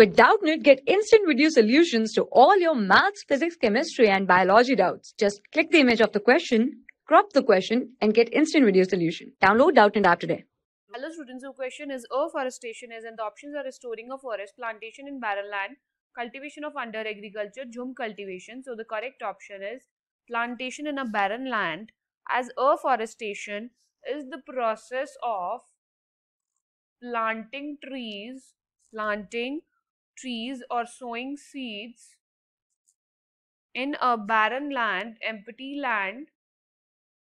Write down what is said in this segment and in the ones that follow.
With Doubtnit, get instant video solutions to all your maths, physics, chemistry, and biology doubts. Just click the image of the question, crop the question, and get instant video solution. Download Doubtnit app today. Hello students, your question is afforestation is and the options are restoring a forest, plantation in barren land, cultivation of under agriculture, jhum cultivation. So the correct option is plantation in a barren land as afforestation is the process of planting trees, planting trees or sowing seeds in a barren land, empty land,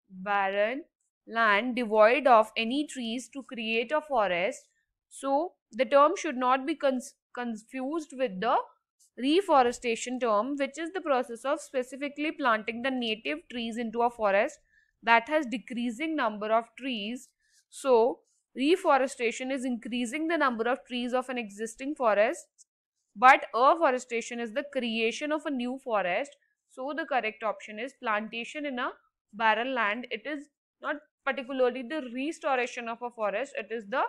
barren land devoid of any trees to create a forest. So, the term should not be cons confused with the reforestation term, which is the process of specifically planting the native trees into a forest that has decreasing number of trees. So, reforestation is increasing the number of trees of an existing forest but afforestation is the creation of a new forest. So the correct option is plantation in a barren land. It is not particularly the restoration of a forest. It is the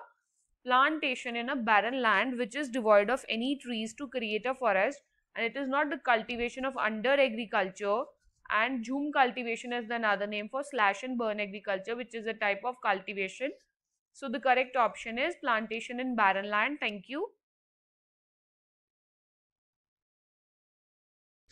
plantation in a barren land which is devoid of any trees to create a forest and it is not the cultivation of under agriculture and zoom cultivation is another name for slash and burn agriculture which is a type of cultivation. So the correct option is plantation in barren land. Thank you.